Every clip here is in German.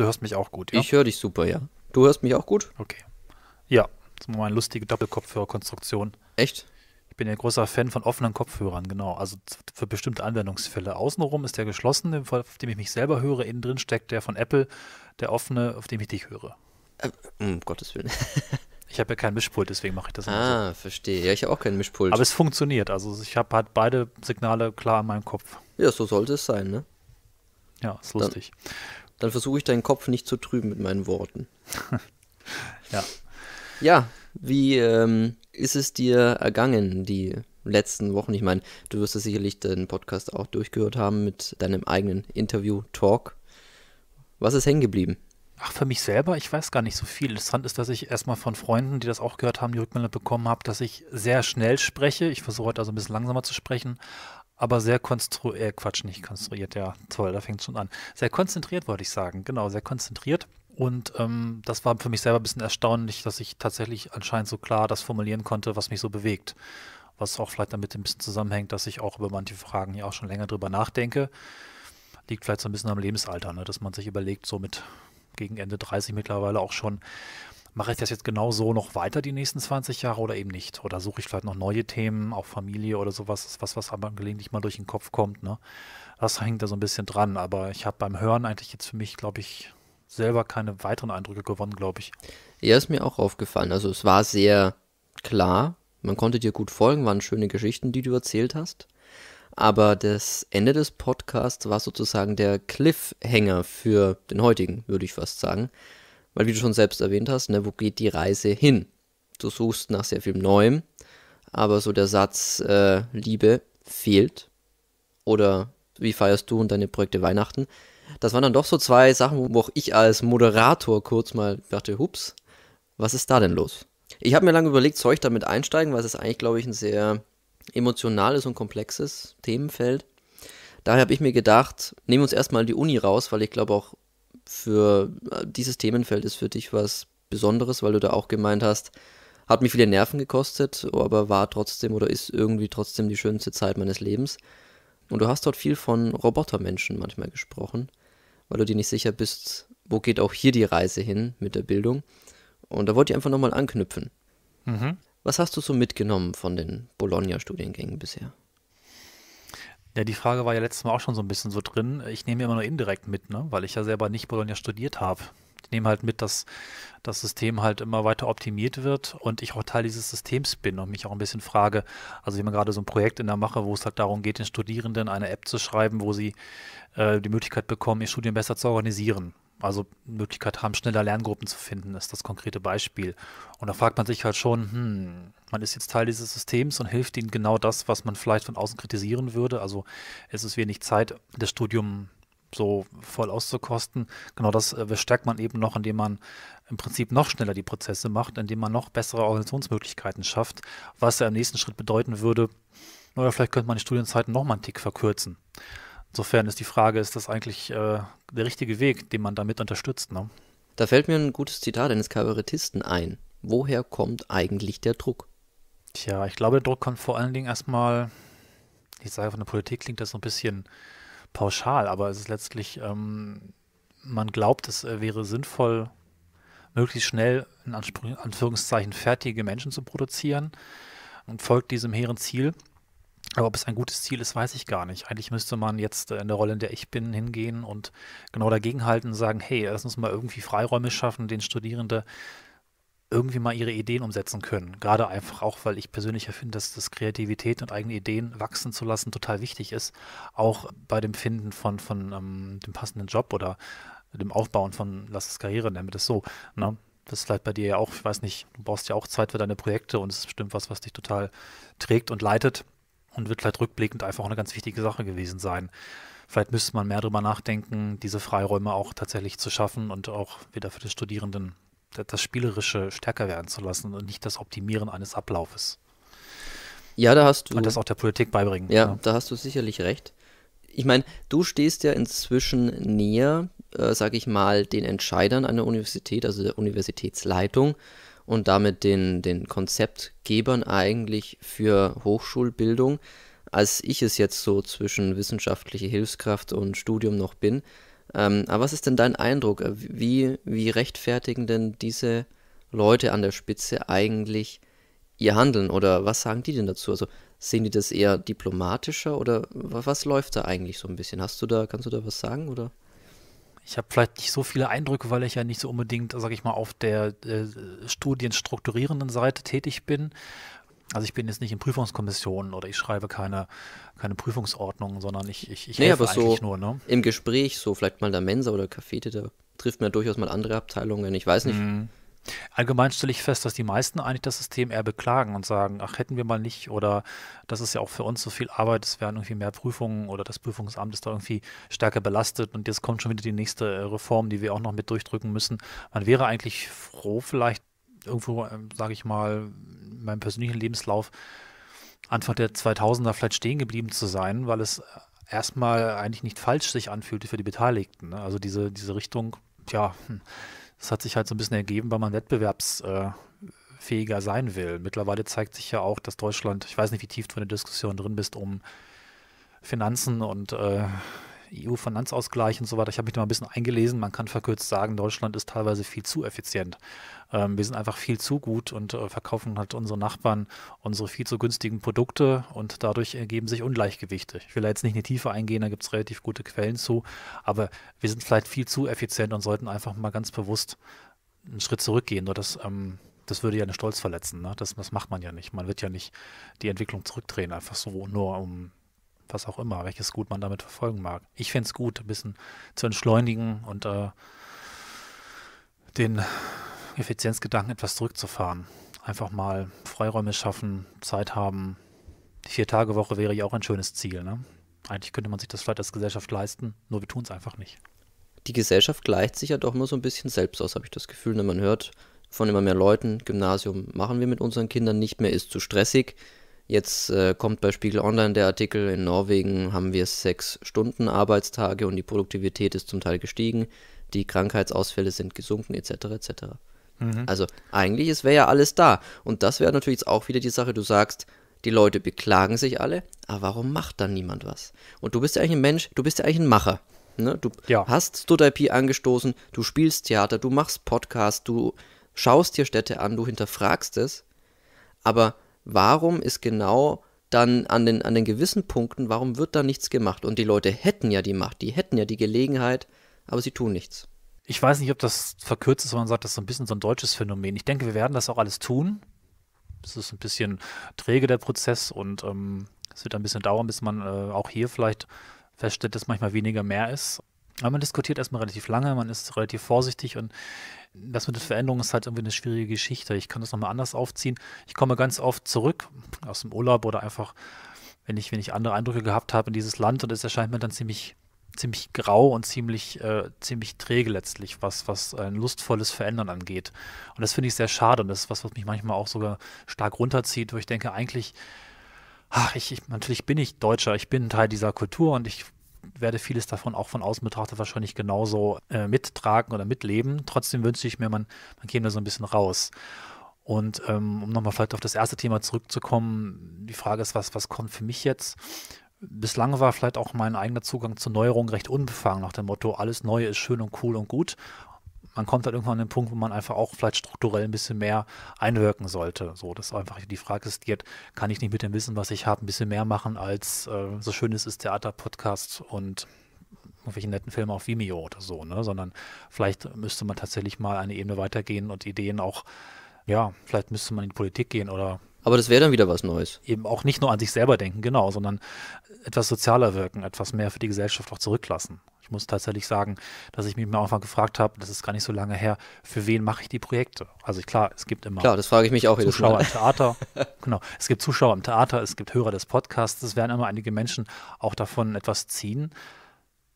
du hörst mich auch gut, ja? Ich höre dich super, ja. Du hörst mich auch gut? Okay. Ja, das ist mal eine lustige Doppelkopfhörerkonstruktion. Echt? Ich bin ja großer Fan von offenen Kopfhörern, genau. Also für bestimmte Anwendungsfälle. Außenrum ist der geschlossene, auf dem ich mich selber höre. Innen drin steckt der von Apple, der offene, auf dem ich dich höre. Äh, um Gottes Willen. Ich habe ja kein Mischpult, deswegen mache ich das nicht. Ah, so. verstehe. Ja, ich habe auch keinen Mischpult. Aber es funktioniert. Also ich habe halt beide Signale klar in meinem Kopf. Ja, so sollte es sein, ne? Ja, ist lustig. Dann. Dann versuche ich deinen Kopf nicht zu trüben mit meinen Worten. ja. Ja, wie ähm, ist es dir ergangen, die letzten Wochen? Ich meine, du wirst es sicherlich den Podcast auch durchgehört haben mit deinem eigenen Interview-Talk. Was ist hängen geblieben? Ach, für mich selber, ich weiß gar nicht so viel. Interessant ist, dass ich erstmal von Freunden, die das auch gehört haben, die Rückmeldung bekommen habe, dass ich sehr schnell spreche. Ich versuche heute also ein bisschen langsamer zu sprechen, aber sehr konstruiert, äh, Quatsch, nicht konstruiert, ja, toll, da fängt schon an. Sehr konzentriert, wollte ich sagen, genau, sehr konzentriert. Und ähm, das war für mich selber ein bisschen erstaunlich, dass ich tatsächlich anscheinend so klar das formulieren konnte, was mich so bewegt. Was auch vielleicht damit ein bisschen zusammenhängt, dass ich auch über manche Fragen ja auch schon länger drüber nachdenke. Liegt vielleicht so ein bisschen am Lebensalter, ne? dass man sich überlegt, so mit gegen Ende 30 mittlerweile auch schon, mache ich das jetzt genau so noch weiter die nächsten 20 Jahre oder eben nicht? Oder suche ich vielleicht noch neue Themen, auch Familie oder sowas, was, was aber gelegentlich mal durch den Kopf kommt, ne? Das hängt da so ein bisschen dran, aber ich habe beim Hören eigentlich jetzt für mich, glaube ich, selber keine weiteren Eindrücke gewonnen, glaube ich. Ja, ist mir auch aufgefallen. Also es war sehr klar, man konnte dir gut folgen, waren schöne Geschichten, die du erzählt hast. Aber das Ende des Podcasts war sozusagen der Cliffhanger für den heutigen, würde ich fast sagen. Weil wie du schon selbst erwähnt hast, ne, wo geht die Reise hin? Du suchst nach sehr viel Neuem, aber so der Satz äh, Liebe fehlt. Oder wie feierst du und deine Projekte Weihnachten? Das waren dann doch so zwei Sachen, wo auch ich als Moderator kurz mal dachte, hups, was ist da denn los? Ich habe mir lange überlegt, soll ich damit einsteigen, weil es ist eigentlich, glaube ich, ein sehr emotionales und komplexes Themenfeld. Daher habe ich mir gedacht, nehmen wir uns erstmal die Uni raus, weil ich glaube auch für äh, dieses Themenfeld ist für dich was Besonderes, weil du da auch gemeint hast, hat mir viele Nerven gekostet, aber war trotzdem oder ist irgendwie trotzdem die schönste Zeit meines Lebens. Und du hast dort viel von Robotermenschen manchmal gesprochen, weil du dir nicht sicher bist, wo geht auch hier die Reise hin mit der Bildung. Und da wollte ich einfach nochmal anknüpfen. Mhm. Was hast du so mitgenommen von den Bologna-Studiengängen bisher? Ja, die Frage war ja letztes Mal auch schon so ein bisschen so drin. Ich nehme immer nur indirekt mit, ne? weil ich ja selber nicht Bologna studiert habe. Ich nehme halt mit, dass das System halt immer weiter optimiert wird und ich auch Teil dieses Systems bin und mich auch ein bisschen frage, also ich habe gerade so ein Projekt in der Mache, wo es halt darum geht, den Studierenden eine App zu schreiben, wo sie äh, die Möglichkeit bekommen, ihr Studium besser zu organisieren. Also Möglichkeit haben, schneller Lerngruppen zu finden, ist das konkrete Beispiel. Und da fragt man sich halt schon, hm, man ist jetzt Teil dieses Systems und hilft ihnen genau das, was man vielleicht von außen kritisieren würde. Also es ist wenig Zeit, das Studium so voll auszukosten. Genau das äh, verstärkt man eben noch, indem man im Prinzip noch schneller die Prozesse macht, indem man noch bessere Organisationsmöglichkeiten schafft, was ja im nächsten Schritt bedeuten würde, oder vielleicht könnte man die Studienzeiten nochmal einen Tick verkürzen. Insofern ist die Frage, ist das eigentlich äh, der richtige Weg, den man damit unterstützt. Ne? Da fällt mir ein gutes Zitat eines Kabarettisten ein. Woher kommt eigentlich der Druck? Tja, ich glaube, der Druck kommt vor allen Dingen erstmal, ich sage von der Politik klingt das so ein bisschen pauschal, aber es ist letztlich, ähm, man glaubt, es äh, wäre sinnvoll, möglichst schnell in Anführungszeichen fertige Menschen zu produzieren und folgt diesem hehren Ziel. Aber ob es ein gutes Ziel ist, weiß ich gar nicht. Eigentlich müsste man jetzt äh, in der Rolle, in der ich bin, hingehen und genau dagegenhalten und sagen, hey, lass uns mal irgendwie Freiräume schaffen, den Studierende irgendwie mal ihre Ideen umsetzen können. Gerade einfach auch, weil ich persönlich ja finde, dass das Kreativität und eigene Ideen wachsen zu lassen total wichtig ist. Auch bei dem Finden von, von ähm, dem passenden Job oder dem Aufbauen von, lass es Karriere, nennen wir das so. Ne? Das ist vielleicht bei dir ja auch, ich weiß nicht, du brauchst ja auch Zeit für deine Projekte und es ist bestimmt was, was dich total trägt und leitet und wird vielleicht rückblickend einfach auch eine ganz wichtige Sache gewesen sein. Vielleicht müsste man mehr darüber nachdenken, diese Freiräume auch tatsächlich zu schaffen und auch wieder für die Studierenden das Spielerische stärker werden zu lassen und nicht das Optimieren eines Ablaufes. Ja, da hast du. Und das auch der Politik beibringen. Ja, ja. da hast du sicherlich recht. Ich meine, du stehst ja inzwischen näher, äh, sage ich mal, den Entscheidern einer Universität, also der Universitätsleitung und damit den, den Konzeptgebern eigentlich für Hochschulbildung, als ich es jetzt so zwischen wissenschaftliche Hilfskraft und Studium noch bin. Ähm, aber was ist denn dein Eindruck? Äh, wie, wie rechtfertigen denn diese Leute an der Spitze eigentlich ihr Handeln oder was sagen die denn dazu? Also sehen die das eher diplomatischer oder was läuft da eigentlich so ein bisschen? Hast du da, kannst du da was sagen oder? ich habe vielleicht nicht so viele Eindrücke, weil ich ja nicht so unbedingt, sage ich mal, auf der äh, studienstrukturierenden Seite tätig bin. Also ich bin jetzt nicht in Prüfungskommissionen oder ich schreibe keine, keine Prüfungsordnungen, sondern ich, ich, ich nee, aber eigentlich so nur. Ne? Im Gespräch, so vielleicht mal in der Mensa oder Cafete, da trifft man ja durchaus mal andere Abteilungen. Ich weiß nicht, mhm. Allgemein stelle ich fest, dass die meisten eigentlich das System eher beklagen und sagen, ach, hätten wir mal nicht oder das ist ja auch für uns so viel Arbeit, es wären irgendwie mehr Prüfungen oder das Prüfungsamt ist da irgendwie stärker belastet und jetzt kommt schon wieder die nächste äh, Reform, die wir auch noch mit durchdrücken müssen. Man wäre eigentlich froh, vielleicht irgendwo, ähm, sage ich mal, in meinem persönlichen Lebenslauf Anfang der 2000er vielleicht stehen geblieben zu sein, weil es äh, erstmal eigentlich nicht falsch sich anfühlte für die Beteiligten. Ne? Also diese, diese Richtung, ja, hm, das hat sich halt so ein bisschen ergeben, weil man wettbewerbsfähiger sein will. Mittlerweile zeigt sich ja auch, dass Deutschland, ich weiß nicht, wie tief du in der Diskussion drin bist, um Finanzen und äh, EU-Finanzausgleich und so weiter. Ich habe mich da mal ein bisschen eingelesen. Man kann verkürzt sagen, Deutschland ist teilweise viel zu effizient. Ähm, wir sind einfach viel zu gut und äh, verkaufen halt unsere Nachbarn unsere viel zu günstigen Produkte und dadurch ergeben sich Ungleichgewichte. Ich will da jetzt nicht in die Tiefe eingehen, da gibt es relativ gute Quellen zu, aber wir sind vielleicht viel zu effizient und sollten einfach mal ganz bewusst einen Schritt zurückgehen. Nur das, ähm, das würde ja eine Stolz verletzen. Ne? Das, das macht man ja nicht. Man wird ja nicht die Entwicklung zurückdrehen, einfach so, nur um was auch immer, welches Gut man damit verfolgen mag. Ich fände es gut, ein bisschen zu entschleunigen und äh, den Effizienzgedanken etwas zurückzufahren. Einfach mal Freiräume schaffen, Zeit haben. Die Vier-Tage-Woche wäre ja auch ein schönes Ziel. Ne? Eigentlich könnte man sich das vielleicht als Gesellschaft leisten, nur wir tun es einfach nicht. Die Gesellschaft gleicht sich ja doch immer so ein bisschen selbst aus, habe ich das Gefühl. Wenn ne? Man hört von immer mehr Leuten, Gymnasium machen wir mit unseren Kindern nicht mehr, ist zu stressig. Jetzt äh, kommt bei Spiegel Online der Artikel, in Norwegen haben wir sechs Stunden Arbeitstage und die Produktivität ist zum Teil gestiegen, die Krankheitsausfälle sind gesunken etc. etc. Mhm. Also eigentlich, es wäre ja alles da. Und das wäre natürlich jetzt auch wieder die Sache, du sagst, die Leute beklagen sich alle, aber warum macht dann niemand was? Und du bist ja eigentlich ein Mensch, du bist ja eigentlich ein Macher. Ne? Du ja. hast Studipie angestoßen, du spielst Theater, du machst Podcasts, du schaust dir Städte an, du hinterfragst es, aber warum ist genau dann an den, an den gewissen Punkten, warum wird da nichts gemacht? Und die Leute hätten ja die Macht, die hätten ja die Gelegenheit, aber sie tun nichts. Ich weiß nicht, ob das verkürzt ist, wenn man sagt, das ist so ein bisschen so ein deutsches Phänomen. Ich denke, wir werden das auch alles tun. Es ist ein bisschen träge, der Prozess, und ähm, es wird ein bisschen dauern, bis man äh, auch hier vielleicht feststellt, dass manchmal weniger mehr ist. Aber man diskutiert erstmal relativ lange, man ist relativ vorsichtig und das mit der Veränderung ist halt irgendwie eine schwierige Geschichte. Ich kann das nochmal anders aufziehen. Ich komme ganz oft zurück aus dem Urlaub oder einfach, wenn ich, wenn ich andere Eindrücke gehabt habe in dieses Land und es erscheint mir dann ziemlich, ziemlich grau und ziemlich, äh, ziemlich träge letztlich, was, was ein lustvolles Verändern angeht. Und das finde ich sehr schade und das ist was, was mich manchmal auch sogar stark runterzieht, wo ich denke, eigentlich, ach, ich, ich natürlich bin ich Deutscher, ich bin Teil dieser Kultur und ich werde vieles davon auch von außen betrachtet wahrscheinlich genauso äh, mittragen oder mitleben. Trotzdem wünsche ich mir, man, man käme da so ein bisschen raus. Und ähm, um nochmal vielleicht auf das erste Thema zurückzukommen, die Frage ist, was, was kommt für mich jetzt? Bislang war vielleicht auch mein eigener Zugang zur Neuerung recht unbefangen, nach dem Motto, alles Neue ist schön und cool und gut man kommt dann irgendwann an den Punkt, wo man einfach auch vielleicht strukturell ein bisschen mehr einwirken sollte. So, dass einfach die Frage ist, jetzt kann ich nicht mit dem Wissen, was ich habe, ein bisschen mehr machen als äh, so schön ist, ist Theater-Podcast und irgendwelche netten Filme auf Vimeo oder so, ne? Sondern vielleicht müsste man tatsächlich mal eine Ebene weitergehen und Ideen auch, ja, vielleicht müsste man in die Politik gehen oder aber das wäre dann wieder was Neues. Eben auch nicht nur an sich selber denken, genau, sondern etwas sozialer wirken, etwas mehr für die Gesellschaft auch zurücklassen. Ich muss tatsächlich sagen, dass ich mich am Anfang gefragt habe, das ist gar nicht so lange her, für wen mache ich die Projekte? Also klar, es gibt immer. Klar, das frage ich mich auch Zuschauer im Theater. genau. Es gibt Zuschauer im Theater, es gibt Hörer des Podcasts. Es werden immer einige Menschen auch davon etwas ziehen.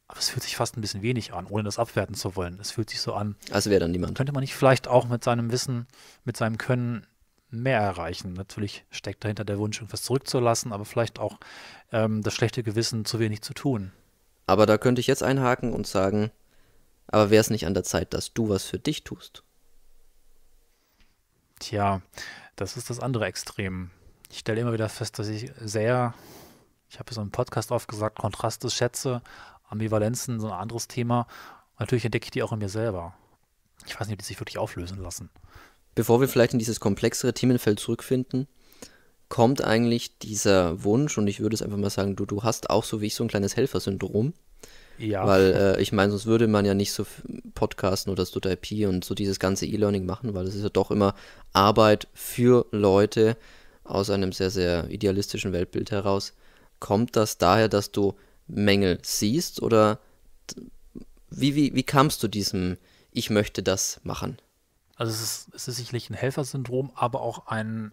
Aber es fühlt sich fast ein bisschen wenig an, ohne das abwerten zu wollen. Es fühlt sich so an. Also wäre dann niemand. Könnte man nicht vielleicht auch mit seinem Wissen, mit seinem Können mehr erreichen. Natürlich steckt dahinter der Wunsch, irgendwas zurückzulassen, aber vielleicht auch ähm, das schlechte Gewissen, zu wenig zu tun. Aber da könnte ich jetzt einhaken und sagen, aber wäre es nicht an der Zeit, dass du was für dich tust? Tja, das ist das andere Extrem. Ich stelle immer wieder fest, dass ich sehr, ich habe so einen Podcast oft gesagt, Kontraste schätze, Ambivalenzen, so ein anderes Thema. Natürlich entdecke ich die auch in mir selber. Ich weiß nicht, ob die sich wirklich auflösen lassen. Bevor wir vielleicht in dieses komplexere Themenfeld zurückfinden, kommt eigentlich dieser Wunsch, und ich würde es einfach mal sagen, du, du hast auch so wie ich so ein kleines Helfersyndrom. Ja. Weil äh, ich meine, sonst würde man ja nicht so podcasten oder Studip und so dieses ganze E-Learning machen, weil es ist ja doch immer Arbeit für Leute aus einem sehr, sehr idealistischen Weltbild heraus. Kommt das daher, dass du Mängel siehst oder wie, wie, wie kamst du diesem, ich möchte das machen? Also es ist, es ist sicherlich ein Helfersyndrom, aber auch ein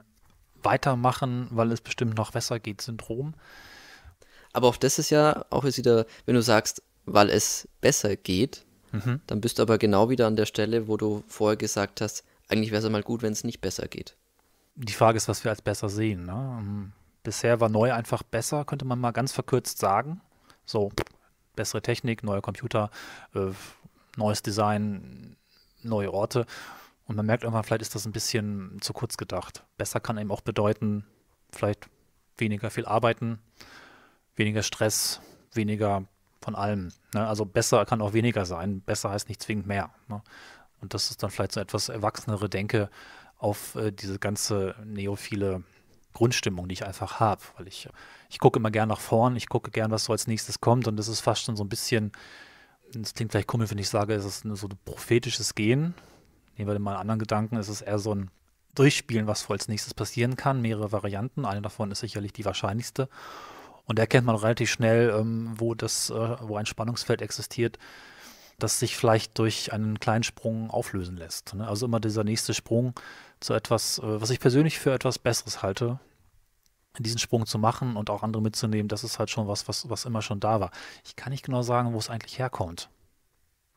weitermachen, weil es bestimmt noch besser geht, Syndrom. Aber auch das ist ja auch jetzt wieder, wenn du sagst, weil es besser geht, mhm. dann bist du aber genau wieder an der Stelle, wo du vorher gesagt hast, eigentlich wäre es mal gut, wenn es nicht besser geht. Die Frage ist, was wir als besser sehen. Ne? Ähm, bisher war neu einfach besser, könnte man mal ganz verkürzt sagen. So, bessere Technik, neuer Computer, äh, neues Design, neue Orte. Und man merkt irgendwann, vielleicht ist das ein bisschen zu kurz gedacht. Besser kann eben auch bedeuten, vielleicht weniger viel arbeiten, weniger Stress, weniger von allem. Ne? Also besser kann auch weniger sein. Besser heißt nicht zwingend mehr. Ne? Und das ist dann vielleicht so etwas erwachsenere Denke auf äh, diese ganze neophile Grundstimmung, die ich einfach habe. Weil ich, ich gucke immer gern nach vorn, ich gucke gern, was so als nächstes kommt. Und das ist fast schon so ein bisschen, das klingt vielleicht komisch, wenn ich sage, es ist so ein prophetisches Gehen, Nehmen wir mal einen anderen Gedanken, ist es eher so ein Durchspielen, was wohl als nächstes passieren kann. Mehrere Varianten, eine davon ist sicherlich die wahrscheinlichste. Und da erkennt man relativ schnell, ähm, wo, das, äh, wo ein Spannungsfeld existiert, das sich vielleicht durch einen kleinen Sprung auflösen lässt. Ne? Also immer dieser nächste Sprung zu etwas, äh, was ich persönlich für etwas Besseres halte, diesen Sprung zu machen und auch andere mitzunehmen, das ist halt schon was, was, was immer schon da war. Ich kann nicht genau sagen, wo es eigentlich herkommt.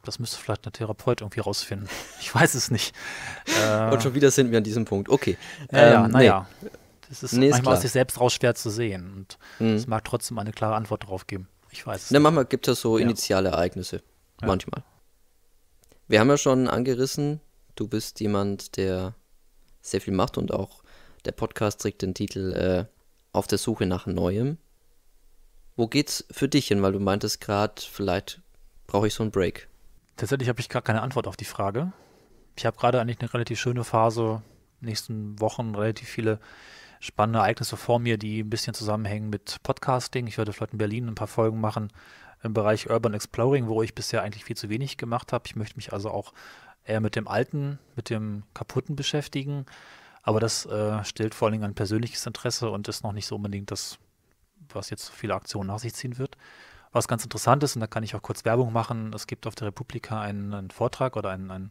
Das müsste vielleicht ein Therapeut irgendwie rausfinden. Ich weiß es nicht. äh, Und schon äh, wieder sind wir an diesem Punkt. Okay. Äh, ähm, naja. Nee. Das ist nee, manchmal ist aus sich selbst raus schwer zu sehen. Und mhm. es mag trotzdem eine klare Antwort darauf geben. Ich weiß es Na, nicht. Manchmal gibt es so initiale Ereignisse. Ja. Manchmal. Wir haben ja schon angerissen, du bist jemand, der sehr viel macht und auch der Podcast trägt den Titel äh, Auf der Suche nach Neuem. Wo geht's für dich hin? Weil du meintest gerade, vielleicht brauche ich so einen Break. Tatsächlich habe ich gar keine Antwort auf die Frage. Ich habe gerade eigentlich eine relativ schöne Phase, nächsten Wochen relativ viele spannende Ereignisse vor mir, die ein bisschen zusammenhängen mit Podcasting. Ich werde vielleicht in Berlin ein paar Folgen machen im Bereich Urban Exploring, wo ich bisher eigentlich viel zu wenig gemacht habe. Ich möchte mich also auch eher mit dem Alten, mit dem Kaputten beschäftigen. Aber das äh, stellt vor allen Dingen ein persönliches Interesse und ist noch nicht so unbedingt das, was jetzt so viele Aktionen nach sich ziehen wird was ganz interessant ist, und da kann ich auch kurz Werbung machen, es gibt auf der Republika einen, einen Vortrag oder einen, einen,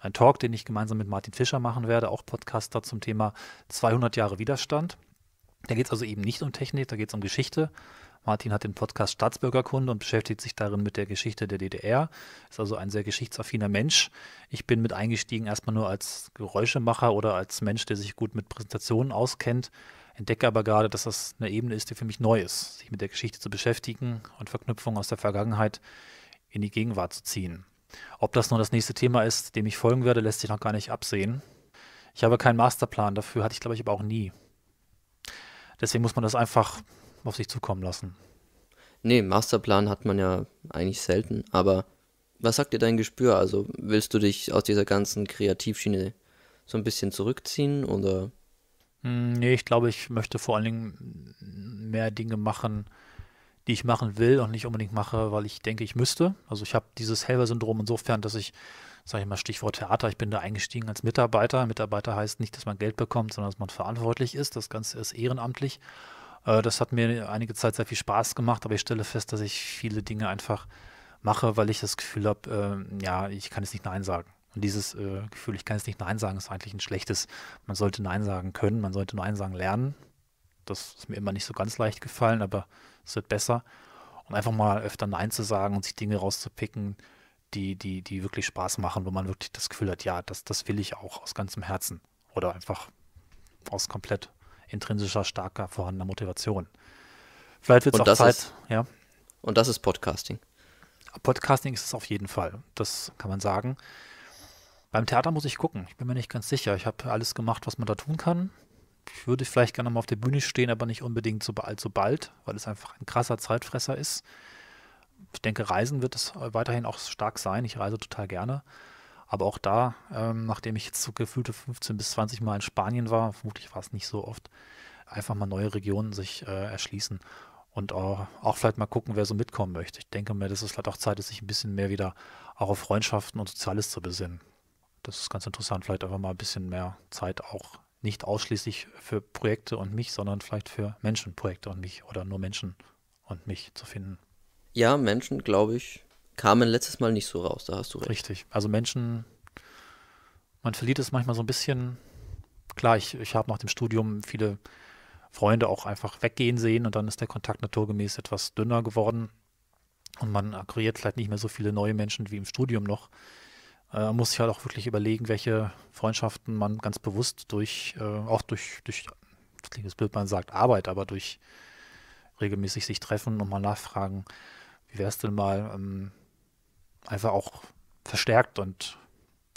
einen Talk, den ich gemeinsam mit Martin Fischer machen werde, auch Podcaster zum Thema 200 Jahre Widerstand. Da geht es also eben nicht um Technik, da geht es um Geschichte. Martin hat den Podcast Staatsbürgerkunde und beschäftigt sich darin mit der Geschichte der DDR. Ist also ein sehr geschichtsaffiner Mensch. Ich bin mit eingestiegen, erstmal nur als Geräuschemacher oder als Mensch, der sich gut mit Präsentationen auskennt entdecke aber gerade, dass das eine Ebene ist, die für mich neu ist, sich mit der Geschichte zu beschäftigen und Verknüpfungen aus der Vergangenheit in die Gegenwart zu ziehen. Ob das nun das nächste Thema ist, dem ich folgen werde, lässt sich noch gar nicht absehen. Ich habe keinen Masterplan dafür, hatte ich glaube ich aber auch nie. Deswegen muss man das einfach auf sich zukommen lassen. Nee, Masterplan hat man ja eigentlich selten, aber was sagt dir dein Gespür? Also willst du dich aus dieser ganzen Kreativschiene so ein bisschen zurückziehen oder hm, nee, ich glaube, ich möchte vor allen Dingen mehr Dinge machen, die ich machen will und nicht unbedingt mache, weil ich denke, ich müsste. Also ich habe dieses Helfer-Syndrom insofern, dass ich, sage ich mal, Stichwort Theater, ich bin da eingestiegen als Mitarbeiter. Mitarbeiter heißt nicht, dass man Geld bekommt, sondern dass man verantwortlich ist. Das Ganze ist ehrenamtlich. Äh, das hat mir einige Zeit sehr viel Spaß gemacht, aber ich stelle fest, dass ich viele Dinge einfach mache, weil ich das Gefühl habe, ähm, ja, ich kann es nicht Nein sagen. Und dieses äh, Gefühl, ich kann jetzt nicht Nein sagen, ist eigentlich ein schlechtes. Man sollte Nein sagen können, man sollte Nein sagen lernen. Das ist mir immer nicht so ganz leicht gefallen, aber es wird besser. Und einfach mal öfter Nein zu sagen und sich Dinge rauszupicken, die, die, die wirklich Spaß machen, wo man wirklich das Gefühl hat, ja, das, das will ich auch aus ganzem Herzen. Oder einfach aus komplett intrinsischer, starker, vorhandener Motivation. Vielleicht wird es auch Zeit, ist, ja. Und das ist Podcasting. Podcasting ist es auf jeden Fall. Das kann man sagen. Beim Theater muss ich gucken. Ich bin mir nicht ganz sicher. Ich habe alles gemacht, was man da tun kann. Ich würde vielleicht gerne mal auf der Bühne stehen, aber nicht unbedingt so allzu bald, weil es einfach ein krasser Zeitfresser ist. Ich denke, Reisen wird es weiterhin auch stark sein. Ich reise total gerne. Aber auch da, ähm, nachdem ich jetzt so gefühlte 15 bis 20 Mal in Spanien war, vermutlich war es nicht so oft, einfach mal neue Regionen sich äh, erschließen und auch, auch, vielleicht mal gucken, wer so mitkommen möchte. Ich denke mir, dass es vielleicht auch Zeit, ist, sich ein bisschen mehr wieder auch auf Freundschaften und Soziales zu besinnen das ist ganz interessant, vielleicht einfach mal ein bisschen mehr Zeit auch nicht ausschließlich für Projekte und mich, sondern vielleicht für Menschenprojekte und mich oder nur Menschen und mich zu finden. Ja, Menschen, glaube ich, kamen letztes Mal nicht so raus, da hast du recht. Richtig, also Menschen, man verliert es manchmal so ein bisschen. Klar, ich, ich habe nach dem Studium viele Freunde auch einfach weggehen sehen und dann ist der Kontakt naturgemäß etwas dünner geworden und man akquiriert vielleicht nicht mehr so viele neue Menschen wie im Studium noch äh, muss sich halt auch wirklich überlegen, welche Freundschaften man ganz bewusst durch, äh, auch durch, durch, das klingt jetzt blöd, man sagt Arbeit, aber durch regelmäßig sich treffen und mal nachfragen, wie wäre es denn mal ähm, einfach auch verstärkt und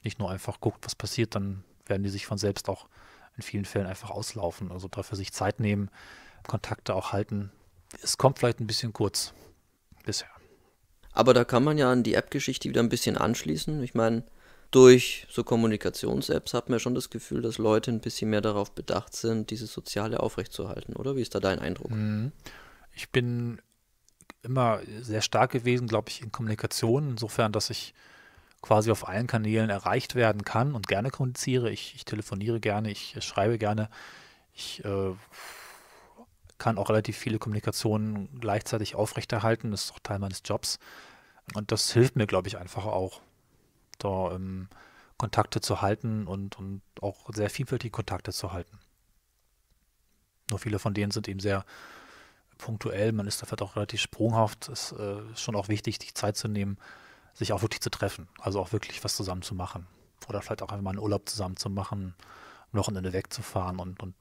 nicht nur einfach guckt, was passiert, dann werden die sich von selbst auch in vielen Fällen einfach auslaufen. Also dafür sich Zeit nehmen, Kontakte auch halten. Es kommt vielleicht ein bisschen kurz bisher. Aber da kann man ja an die App-Geschichte wieder ein bisschen anschließen. Ich meine, durch so Kommunikations-Apps hat man ja schon das Gefühl, dass Leute ein bisschen mehr darauf bedacht sind, dieses Soziale aufrechtzuerhalten, oder? Wie ist da dein Eindruck? Mhm. Ich bin immer sehr stark gewesen, glaube ich, in Kommunikation, insofern, dass ich quasi auf allen Kanälen erreicht werden kann und gerne kommuniziere. Ich, ich telefoniere gerne, ich äh, schreibe gerne, ich äh, kann auch relativ viele Kommunikationen gleichzeitig aufrechterhalten. Das ist auch Teil meines Jobs. Und das hilft mir, glaube ich, einfach auch, da ähm, Kontakte zu halten und, und auch sehr vielfältige Kontakte zu halten. Nur viele von denen sind eben sehr punktuell. Man ist da vielleicht auch relativ sprunghaft. Es äh, ist äh, schon auch wichtig, die Zeit zu nehmen, sich auch wirklich zu treffen. Also auch wirklich was zusammen zu machen. Oder vielleicht auch einfach mal einen Urlaub zusammen zu machen, am Wochenende wegzufahren und, und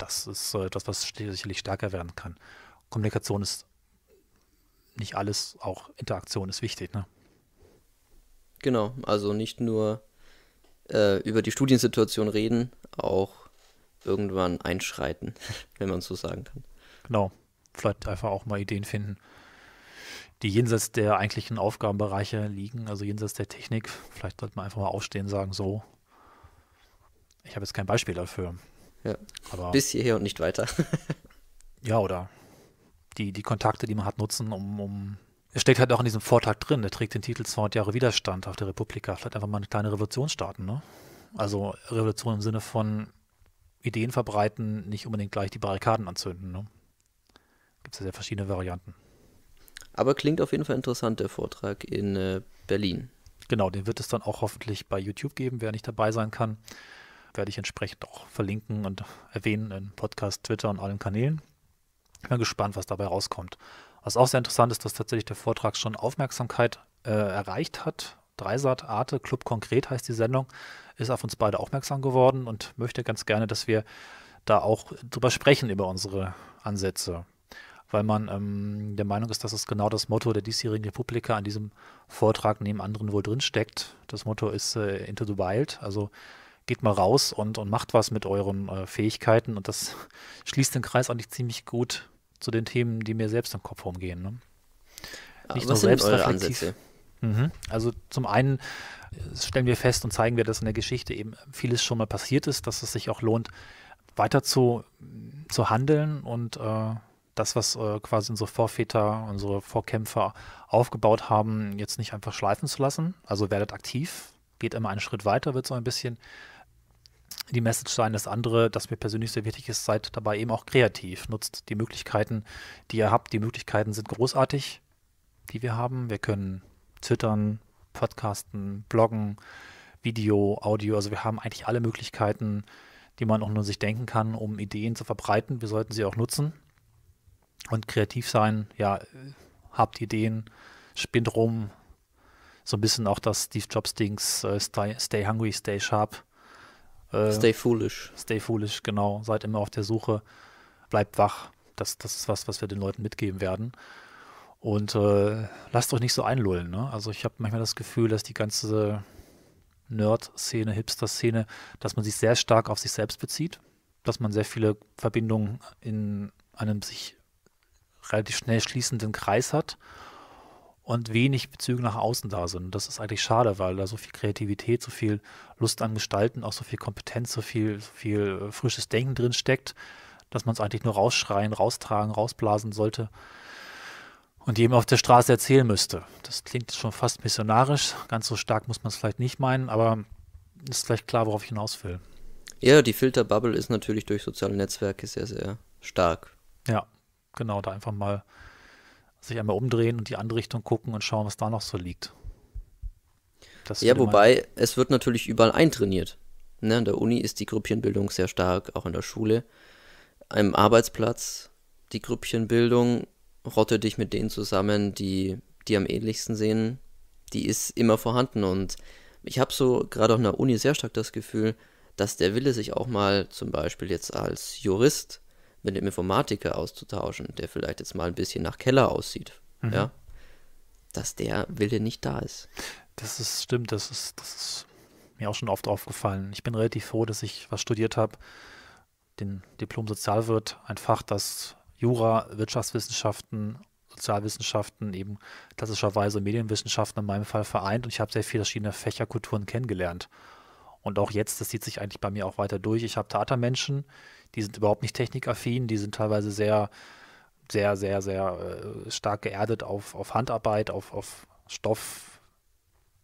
das ist so etwas, was sicherlich stärker werden kann. Kommunikation ist nicht alles, auch Interaktion ist wichtig. Ne? Genau, also nicht nur äh, über die Studiensituation reden, auch irgendwann einschreiten, wenn man so sagen kann. Genau, vielleicht einfach auch mal Ideen finden, die jenseits der eigentlichen Aufgabenbereiche liegen, also jenseits der Technik. Vielleicht sollte man einfach mal aufstehen und sagen, so, ich habe jetzt kein Beispiel dafür. Ja. Aber Bis hierher und nicht weiter. ja, oder die, die Kontakte, die man hat, nutzen, um, um. Es steckt halt auch in diesem Vortrag drin, der trägt den Titel 200 Jahre Widerstand auf der Republika. Vielleicht einfach mal eine kleine Revolution starten, ne? Also Revolution im Sinne von Ideen verbreiten, nicht unbedingt gleich die Barrikaden anzünden, ne? Gibt es ja sehr verschiedene Varianten. Aber klingt auf jeden Fall interessant, der Vortrag in äh, Berlin. Genau, den wird es dann auch hoffentlich bei YouTube geben, wer nicht dabei sein kann werde ich entsprechend auch verlinken und erwähnen in Podcast, Twitter und allen Kanälen. Ich bin gespannt, was dabei rauskommt. Was auch sehr interessant ist, dass tatsächlich der Vortrag schon Aufmerksamkeit äh, erreicht hat. Dreisat Arte Club Konkret heißt die Sendung, ist auf uns beide aufmerksam geworden und möchte ganz gerne, dass wir da auch drüber sprechen, über unsere Ansätze. Weil man ähm, der Meinung ist, dass es genau das Motto der diesjährigen Republika an diesem Vortrag neben anderen wohl drinsteckt. Das Motto ist äh, Into the Wild, also geht mal raus und, und macht was mit euren äh, Fähigkeiten. Und das schließt den Kreis eigentlich ziemlich gut zu den Themen, die mir selbst im Kopf rumgehen. Ne? Ja, Nicht nur selbst reflektiv. Mhm. Also zum einen äh, stellen wir fest und zeigen wir, dass in der Geschichte eben vieles schon mal passiert ist, dass es sich auch lohnt, weiter zu, zu handeln und äh, das, was äh, quasi unsere Vorväter, unsere Vorkämpfer aufgebaut haben, jetzt nicht einfach schleifen zu lassen. Also werdet aktiv, geht immer einen Schritt weiter, wird so ein bisschen die Message sein. Das andere, das mir persönlich sehr wichtig ist, seid dabei eben auch kreativ. Nutzt die Möglichkeiten, die ihr habt. Die Möglichkeiten sind großartig, die wir haben. Wir können twittern, podcasten, bloggen, Video, Audio. Also wir haben eigentlich alle Möglichkeiten, die man auch nur sich denken kann, um Ideen zu verbreiten. Wir sollten sie auch nutzen und kreativ sein. Ja, habt Ideen, spinnt rum. So ein bisschen auch das Steve Jobs-Dings, uh, stay, stay hungry, stay sharp äh, stay foolish. Stay foolish, genau. Seid immer auf der Suche. Bleibt wach. Das, das ist was, was wir den Leuten mitgeben werden. Und äh, lasst euch nicht so einlullen. Ne? Also ich habe manchmal das Gefühl, dass die ganze Nerd-Szene, Hipster-Szene, dass man sich sehr stark auf sich selbst bezieht, dass man sehr viele Verbindungen in einem sich relativ schnell schließenden Kreis hat und wenig Bezüge nach außen da sind. Das ist eigentlich schade, weil da so viel Kreativität, so viel Lust an Gestalten, auch so viel Kompetenz, so viel, so viel äh, frisches Denken drin steckt, dass man es eigentlich nur rausschreien, raustragen, rausblasen sollte und jedem auf der Straße erzählen müsste. Das klingt schon fast missionarisch. Ganz so stark muss man es vielleicht nicht meinen, aber ist vielleicht klar, worauf ich hinaus will. Ja, die Filterbubble ist natürlich durch soziale Netzwerke sehr, sehr stark. Ja, genau, da einfach mal sich einmal umdrehen und die andere Richtung gucken und schauen, was da noch so liegt. Das ja, wobei es wird natürlich überall eintrainiert. Ne, an der Uni ist die Grüppchenbildung sehr stark, auch in der Schule. Am Arbeitsplatz die Grüppchenbildung, rotte dich mit denen zusammen, die die am ähnlichsten sehen, die ist immer vorhanden. Und ich habe so gerade auch in der Uni sehr stark das Gefühl, dass der Wille sich auch mal zum Beispiel jetzt als Jurist mit einem Informatiker auszutauschen, der vielleicht jetzt mal ein bisschen nach Keller aussieht, mhm. ja, dass der Wille nicht da ist. Das ist stimmt, das ist, das ist mir auch schon oft aufgefallen. Ich bin relativ froh, dass ich was studiert habe, den Diplom Sozialwirt, ein Fach, das Jura, Wirtschaftswissenschaften, Sozialwissenschaften, eben klassischerweise Medienwissenschaften in meinem Fall vereint und ich habe sehr viele verschiedene Fächerkulturen kennengelernt. Und auch jetzt, das zieht sich eigentlich bei mir auch weiter durch. Ich habe Theatermenschen, die sind überhaupt nicht technikaffin, die sind teilweise sehr, sehr, sehr, sehr äh, stark geerdet auf, auf Handarbeit, auf, auf Stoff,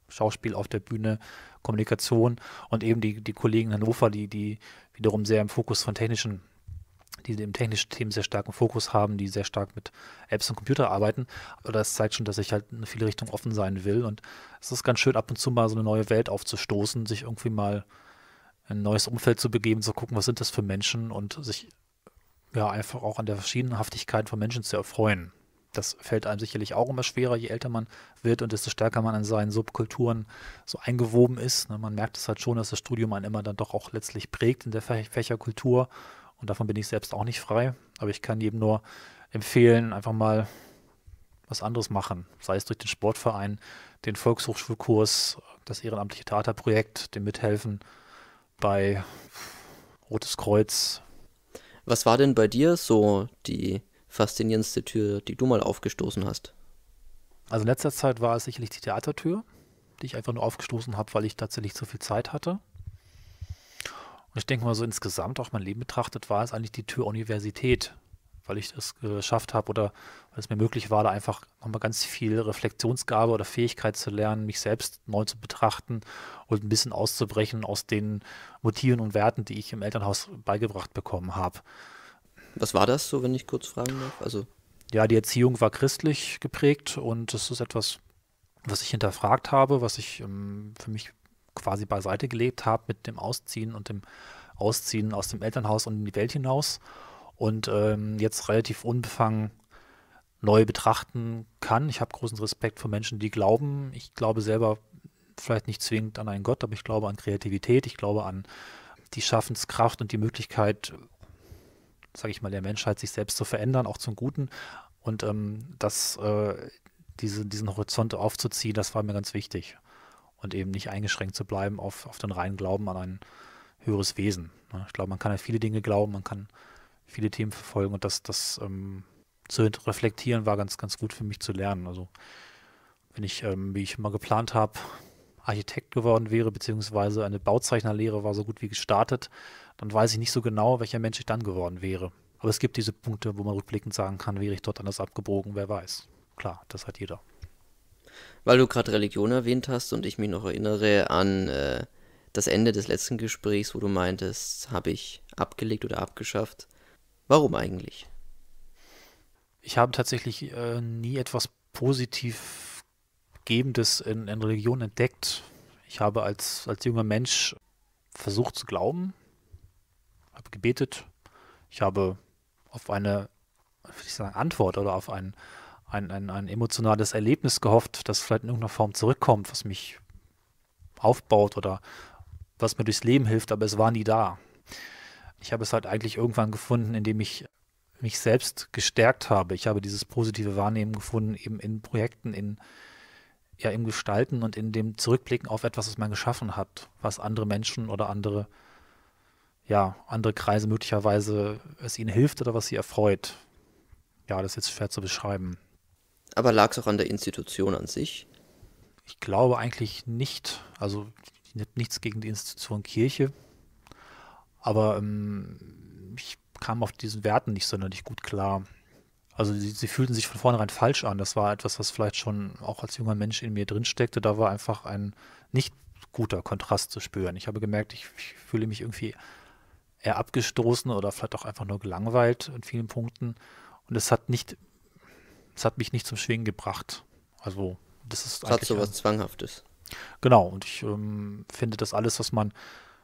Schauspiel auf der Bühne, Kommunikation und eben die, die Kollegen in Hannover, die, die wiederum sehr im Fokus von technischen die im technischen Themen sehr starken Fokus haben, die sehr stark mit Apps und Computer arbeiten. Aber das zeigt schon, dass ich halt in viele Richtungen offen sein will. Und es ist ganz schön, ab und zu mal so eine neue Welt aufzustoßen, sich irgendwie mal ein neues Umfeld zu begeben, zu gucken, was sind das für Menschen und sich ja einfach auch an der Verschiedenhaftigkeit von Menschen zu erfreuen. Das fällt einem sicherlich auch immer schwerer, je älter man wird und desto stärker man an seinen Subkulturen so eingewoben ist. Ne, man merkt es halt schon, dass das Studium einen immer dann doch auch letztlich prägt in der Fächerkultur. Und davon bin ich selbst auch nicht frei. Aber ich kann jedem nur empfehlen, einfach mal was anderes machen. Sei es durch den Sportverein, den Volkshochschulkurs, das ehrenamtliche Theaterprojekt, dem Mithelfen bei Rotes Kreuz. Was war denn bei dir so die faszinierendste Tür, die du mal aufgestoßen hast? Also in letzter Zeit war es sicherlich die Theatertür, die ich einfach nur aufgestoßen habe, weil ich tatsächlich zu viel Zeit hatte. Und ich denke mal so insgesamt, auch mein Leben betrachtet, war es eigentlich die Tür Universität, weil ich es geschafft habe oder weil es mir möglich war, da einfach nochmal ganz viel Reflexionsgabe oder Fähigkeit zu lernen, mich selbst neu zu betrachten und ein bisschen auszubrechen aus den Motiven und Werten, die ich im Elternhaus beigebracht bekommen habe. Was war das so, wenn ich kurz fragen darf? Also ja, die Erziehung war christlich geprägt und das ist etwas, was ich hinterfragt habe, was ich ähm, für mich quasi beiseite gelegt habe mit dem Ausziehen und dem Ausziehen aus dem Elternhaus und in die Welt hinaus und ähm, jetzt relativ unbefangen neu betrachten kann. Ich habe großen Respekt vor Menschen, die glauben. Ich glaube selber vielleicht nicht zwingend an einen Gott, aber ich glaube an Kreativität, ich glaube an die Schaffenskraft und die Möglichkeit, sage ich mal, der Menschheit, sich selbst zu verändern, auch zum Guten. Und ähm, das, äh, diese, diesen Horizont aufzuziehen, das war mir ganz wichtig. Und eben nicht eingeschränkt zu bleiben auf, auf den reinen Glauben an ein höheres Wesen. Ne, ich glaube, man kann an viele Dinge glauben, man kann viele Themen verfolgen und das, das ähm, zu reflektieren war ganz, ganz gut für mich zu lernen. Also wenn ich, ähm, wie ich immer geplant habe, Architekt geworden wäre, beziehungsweise eine Bauzeichnerlehre war so gut wie gestartet, dann weiß ich nicht so genau, welcher Mensch ich dann geworden wäre. Aber es gibt diese Punkte, wo man rückblickend sagen kann, wäre ich dort anders abgebogen, wer weiß. Klar, das hat jeder. Weil du gerade Religion erwähnt hast und ich mich noch erinnere an äh, das Ende des letzten Gesprächs, wo du meintest, habe ich abgelegt oder abgeschafft. Warum eigentlich? Ich habe tatsächlich äh, nie etwas positiv Gebendes in, in Religion entdeckt. Ich habe als, als junger Mensch versucht zu glauben, habe gebetet. Ich habe auf eine ich sagen, Antwort oder auf ein, ein, ein, ein emotionales Erlebnis gehofft, das vielleicht in irgendeiner Form zurückkommt, was mich aufbaut oder was mir durchs Leben hilft, aber es war nie da. Ich habe es halt eigentlich irgendwann gefunden, indem ich mich selbst gestärkt habe. Ich habe dieses positive Wahrnehmen gefunden, eben in Projekten, in ja, im Gestalten und in dem Zurückblicken auf etwas, was man geschaffen hat, was andere Menschen oder andere, ja, andere Kreise möglicherweise es ihnen hilft oder was sie erfreut. Ja, das ist jetzt schwer zu beschreiben. Aber lag es auch an der Institution an sich? Ich glaube eigentlich nicht. Also nichts gegen die Institution Kirche. Aber ähm, ich kam auf diesen Werten nicht sonderlich gut klar. Also sie, sie, fühlten sich von vornherein falsch an. Das war etwas, was vielleicht schon auch als junger Mensch in mir drinsteckte. Da war einfach ein nicht guter Kontrast zu spüren. Ich habe gemerkt, ich, ich fühle mich irgendwie eher abgestoßen oder vielleicht auch einfach nur gelangweilt in vielen Punkten. Und es hat nicht, es hat mich nicht zum Schwingen gebracht. Also das ist das hat so was Zwanghaftes. Genau, und ich ähm, finde, dass alles, was man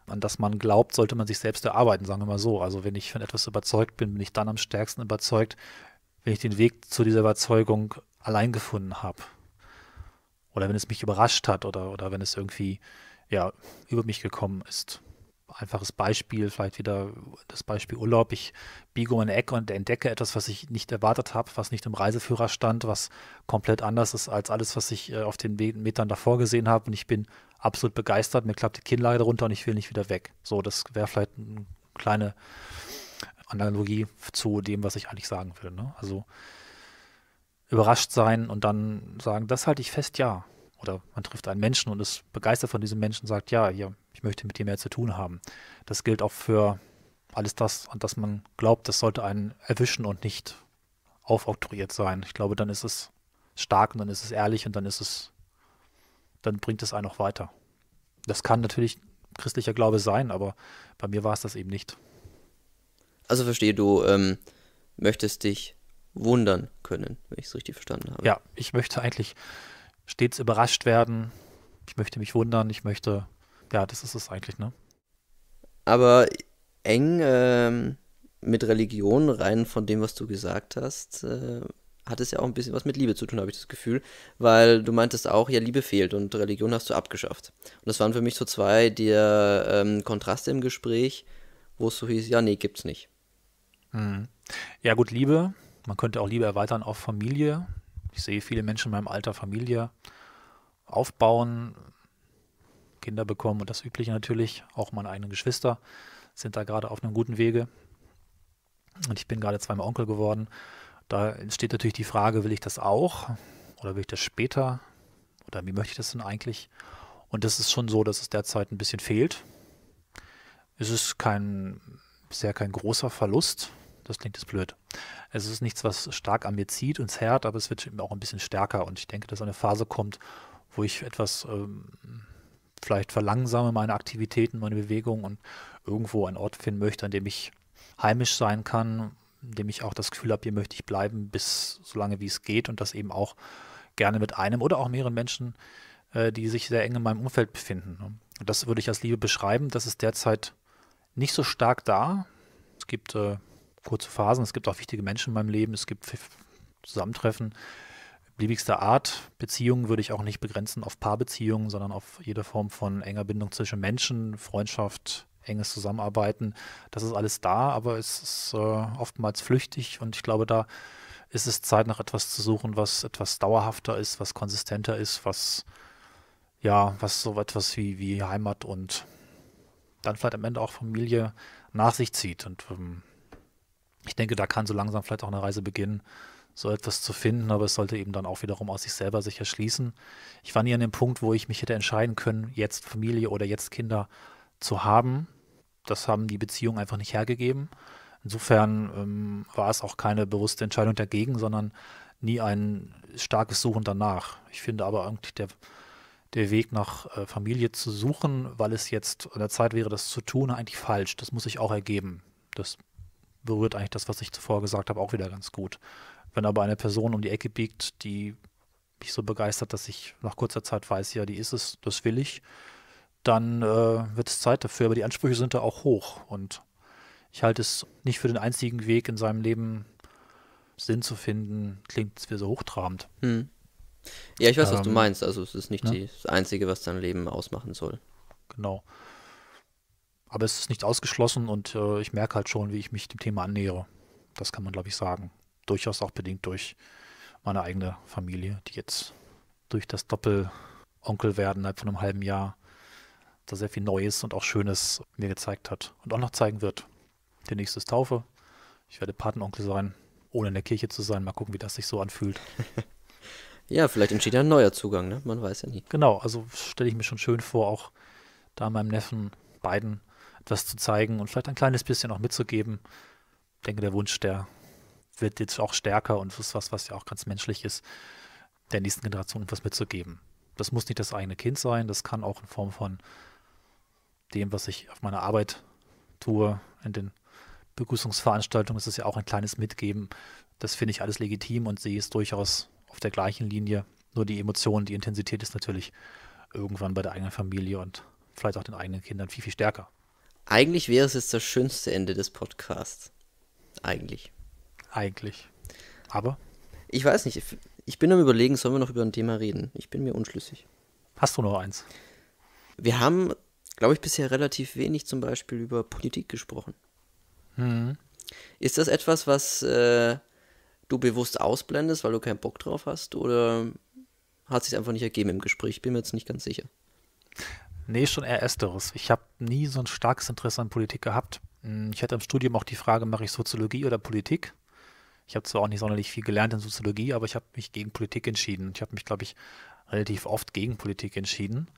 an das man glaubt, sollte man sich selbst erarbeiten, sagen wir mal so. Also wenn ich von etwas überzeugt bin, bin ich dann am stärksten überzeugt, wenn ich den Weg zu dieser Überzeugung allein gefunden habe. Oder wenn es mich überrascht hat oder, oder wenn es irgendwie ja, über mich gekommen ist einfaches Beispiel, vielleicht wieder das Beispiel Urlaub. Ich biege um eine Ecke und entdecke etwas, was ich nicht erwartet habe, was nicht im Reiseführer stand, was komplett anders ist als alles, was ich äh, auf den Metern davor gesehen habe. Und ich bin absolut begeistert. Mir klappt die Kinnlage darunter und ich will nicht wieder weg. So, das wäre vielleicht eine kleine Analogie zu dem, was ich eigentlich sagen will. Ne? Also überrascht sein und dann sagen, das halte ich fest, ja oder man trifft einen Menschen und ist begeistert von diesem Menschen und sagt, ja, ja, ich möchte mit dir mehr zu tun haben. Das gilt auch für alles das, an das man glaubt, das sollte einen erwischen und nicht aufoktroyiert sein. Ich glaube, dann ist es stark und dann ist es ehrlich und dann ist es, dann bringt es einen auch weiter. Das kann natürlich christlicher Glaube sein, aber bei mir war es das eben nicht. Also verstehe, du ähm, möchtest dich wundern können, wenn ich es richtig verstanden habe. Ja, ich möchte eigentlich stets überrascht werden. Ich möchte mich wundern, ich möchte, ja, das ist es eigentlich, ne? Aber eng ähm, mit Religion, rein von dem, was du gesagt hast, äh, hat es ja auch ein bisschen was mit Liebe zu tun, habe ich das Gefühl, weil du meintest auch, ja, Liebe fehlt und Religion hast du abgeschafft. Und das waren für mich so zwei der ähm, Kontraste im Gespräch, wo es so hieß, ja, nee, gibt's nicht. Hm. Ja, gut, Liebe, man könnte auch Liebe erweitern auf Familie, ich sehe viele Menschen in meinem Alter Familie aufbauen, Kinder bekommen und das Übliche natürlich. Auch meine eigenen Geschwister sind da gerade auf einem guten Wege. Und ich bin gerade zweimal Onkel geworden. Da entsteht natürlich die Frage, will ich das auch oder will ich das später oder wie möchte ich das denn eigentlich? Und das ist schon so, dass es derzeit ein bisschen fehlt. Es ist kein, bisher kein großer Verlust, das klingt jetzt blöd. Es ist nichts, was stark an mir zieht und zerrt, aber es wird auch ein bisschen stärker. Und ich denke, dass eine Phase kommt, wo ich etwas ähm, vielleicht verlangsame, meine Aktivitäten, meine Bewegungen und irgendwo einen Ort finden möchte, an dem ich heimisch sein kann, in dem ich auch das Gefühl habe, hier möchte ich bleiben, bis so lange wie es geht und das eben auch gerne mit einem oder auch mehreren Menschen, äh, die sich sehr eng in meinem Umfeld befinden. Ne? Und das würde ich als Liebe beschreiben. Das ist derzeit nicht so stark da. Es gibt äh, kurze Phasen. Es gibt auch wichtige Menschen in meinem Leben. Es gibt Zusammentreffen beliebigster Art. Beziehungen würde ich auch nicht begrenzen auf Paarbeziehungen, sondern auf jede Form von enger Bindung zwischen Menschen, Freundschaft, enges Zusammenarbeiten. Das ist alles da, aber es ist äh, oftmals flüchtig und ich glaube, da ist es Zeit, nach etwas zu suchen, was etwas dauerhafter ist, was konsistenter ist, was ja, was so etwas wie, wie Heimat und dann vielleicht am Ende auch Familie nach sich zieht. Und ähm, ich denke, da kann so langsam vielleicht auch eine Reise beginnen, so etwas zu finden, aber es sollte eben dann auch wiederum aus sich selber sich erschließen. Ich war nie an dem Punkt, wo ich mich hätte entscheiden können, jetzt Familie oder jetzt Kinder zu haben. Das haben die Beziehungen einfach nicht hergegeben. Insofern ähm, war es auch keine bewusste Entscheidung dagegen, sondern nie ein starkes Suchen danach. Ich finde aber eigentlich der, der Weg nach äh, Familie zu suchen, weil es jetzt an der Zeit wäre, das zu tun, eigentlich falsch. Das muss sich auch ergeben. Das berührt eigentlich das, was ich zuvor gesagt habe, auch wieder ganz gut. Wenn aber eine Person um die Ecke biegt, die mich so begeistert, dass ich nach kurzer Zeit weiß, ja, die ist es, das will ich, dann äh, wird es Zeit dafür. Aber die Ansprüche sind da auch hoch. Und ich halte es nicht für den einzigen Weg in seinem Leben, Sinn zu finden, klingt es wie so hochtrabend. Hm. Ja, ich weiß, ähm, was du ähm, meinst. Also es ist nicht ne? das Einzige, was dein Leben ausmachen soll. Genau. Aber es ist nicht ausgeschlossen und äh, ich merke halt schon, wie ich mich dem Thema annähere. Das kann man, glaube ich, sagen. Durchaus auch bedingt durch meine eigene Familie, die jetzt durch das Doppel-Onkel-Werden innerhalb von einem halben Jahr da sehr viel Neues und auch Schönes mir gezeigt hat und auch noch zeigen wird. Der nächste ist Taufe. Ich werde Patenonkel sein, ohne in der Kirche zu sein. Mal gucken, wie das sich so anfühlt. ja, vielleicht entsteht ja ein neuer Zugang, ne? Man weiß ja nie. Genau, also stelle ich mir schon schön vor, auch da meinem Neffen beiden das zu zeigen und vielleicht ein kleines bisschen auch mitzugeben. Ich denke, der Wunsch, der wird jetzt auch stärker und ist was, was ja auch ganz menschlich ist, der nächsten Generation etwas mitzugeben. Das muss nicht das eigene Kind sein, das kann auch in Form von dem, was ich auf meiner Arbeit tue, in den Begrüßungsveranstaltungen ist es ja auch ein kleines Mitgeben. Das finde ich alles legitim und sehe es durchaus auf der gleichen Linie. Nur die Emotion, die Intensität ist natürlich irgendwann bei der eigenen Familie und vielleicht auch den eigenen Kindern viel, viel stärker. Eigentlich wäre es jetzt das schönste Ende des Podcasts. Eigentlich. Eigentlich. Aber? Ich weiß nicht. Ich bin am Überlegen, sollen wir noch über ein Thema reden? Ich bin mir unschlüssig. Hast du noch eins? Wir haben, glaube ich, bisher relativ wenig zum Beispiel über Politik gesprochen. Hm. Ist das etwas, was äh, du bewusst ausblendest, weil du keinen Bock drauf hast? Oder hat es sich einfach nicht ergeben im Gespräch? Ich bin mir jetzt nicht ganz sicher. Nee, schon eher Ersteres. Ich habe nie so ein starkes Interesse an Politik gehabt. Hm, ich hatte im Studium auch die Frage, mache ich Soziologie oder Politik? Ich habe zwar auch nicht sonderlich viel gelernt in Soziologie, aber ich habe mich gegen Politik entschieden. Ich habe mich, glaube ich, relativ oft gegen Politik entschieden.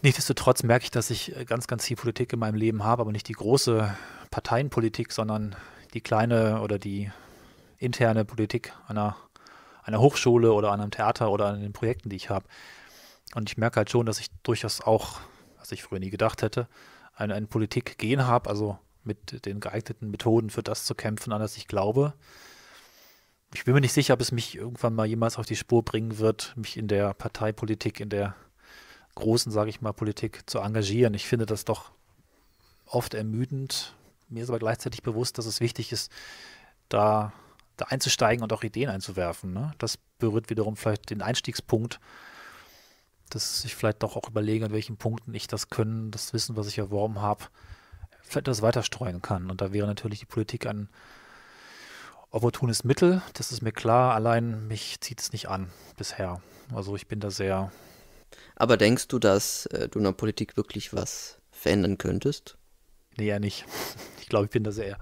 Nichtsdestotrotz merke ich, dass ich äh, ganz, ganz viel Politik in meinem Leben habe, aber nicht die große Parteienpolitik, sondern die kleine oder die interne Politik einer, einer Hochschule oder einem Theater oder an den Projekten, die ich habe. Und ich merke halt schon, dass ich durchaus auch, was ich früher nie gedacht hätte, eine, ein politik gehen habe, also mit den geeigneten Methoden für das zu kämpfen, an das ich glaube. Ich bin mir nicht sicher, ob es mich irgendwann mal jemals auf die Spur bringen wird, mich in der Parteipolitik, in der großen, sage ich mal, Politik zu engagieren. Ich finde das doch oft ermüdend. Mir ist aber gleichzeitig bewusst, dass es wichtig ist, da, da einzusteigen und auch Ideen einzuwerfen. Ne? Das berührt wiederum vielleicht den Einstiegspunkt dass ich vielleicht doch auch überlege, an welchen Punkten ich das Können, das Wissen, was ich erworben habe, vielleicht das weiterstreuen kann. Und da wäre natürlich die Politik ein opportunes Mittel, das ist mir klar, allein mich zieht es nicht an bisher. Also ich bin da sehr. Aber denkst du, dass äh, du in der Politik wirklich was verändern könntest? Nee, eher nicht. Ich glaube, ich bin da sehr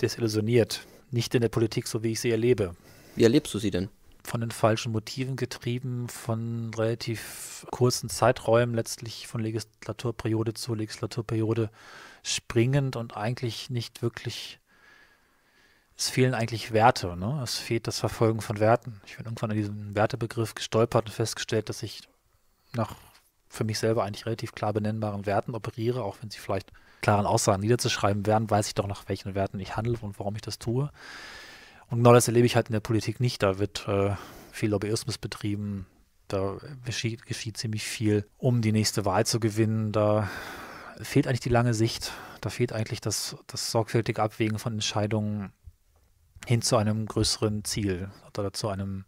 desillusioniert. Nicht in der Politik, so wie ich sie erlebe. Wie erlebst du sie denn? von den falschen Motiven getrieben, von relativ kurzen Zeiträumen letztlich von Legislaturperiode zu Legislaturperiode springend und eigentlich nicht wirklich, es fehlen eigentlich Werte, ne? es fehlt das Verfolgen von Werten. Ich bin irgendwann an diesem Wertebegriff gestolpert und festgestellt, dass ich nach für mich selber eigentlich relativ klar benennbaren Werten operiere, auch wenn sie vielleicht klaren Aussagen niederzuschreiben wären, weiß ich doch nach welchen Werten ich handle und warum ich das tue. Und genau das erlebe ich halt in der Politik nicht. Da wird äh, viel Lobbyismus betrieben, da geschieht, geschieht, ziemlich viel, um die nächste Wahl zu gewinnen. Da fehlt eigentlich die lange Sicht, da fehlt eigentlich das, das sorgfältige Abwägen von Entscheidungen hin zu einem größeren Ziel oder zu einem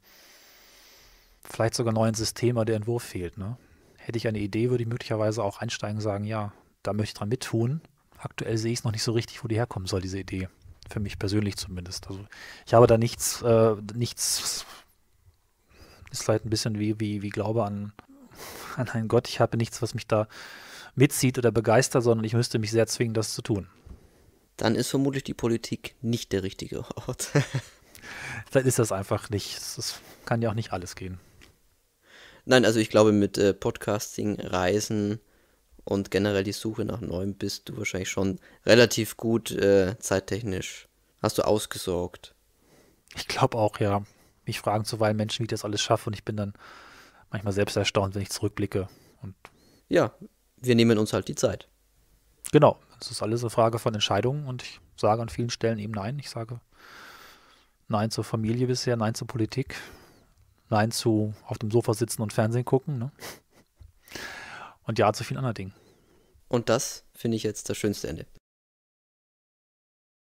vielleicht sogar neuen System, aber der Entwurf fehlt. Ne? Hätte ich eine Idee, würde ich möglicherweise auch einsteigen und sagen, ja, da möchte ich dran mittun. Aktuell sehe ich es noch nicht so richtig, wo die herkommen soll, diese Idee für mich persönlich zumindest. Also ich habe da nichts, äh, nichts ist vielleicht ein bisschen wie, wie, wie Glaube an, an einen Gott. Ich habe nichts, was mich da mitzieht oder begeistert, sondern ich müsste mich sehr zwingen, das zu tun. Dann ist vermutlich die Politik nicht der richtige Ort. dann ist das einfach nicht. Das kann ja auch nicht alles gehen. Nein, also ich glaube, mit äh, Podcasting, Reisen, und generell die Suche nach neuem bist du wahrscheinlich schon relativ gut äh, zeittechnisch. Hast du ausgesorgt? Ich glaube auch, ja. Mich fragen zuweilen Menschen, wie ich das alles schaffe und ich bin dann manchmal selbst erstaunt, wenn ich zurückblicke. Und ja, wir nehmen uns halt die Zeit. Genau, es ist alles eine Frage von Entscheidungen und ich sage an vielen Stellen eben Nein. Ich sage Nein zur Familie bisher, Nein zur Politik, Nein zu auf dem Sofa sitzen und Fernsehen gucken ne? und Ja zu vielen anderen Dingen. Und das finde ich jetzt das schönste Ende.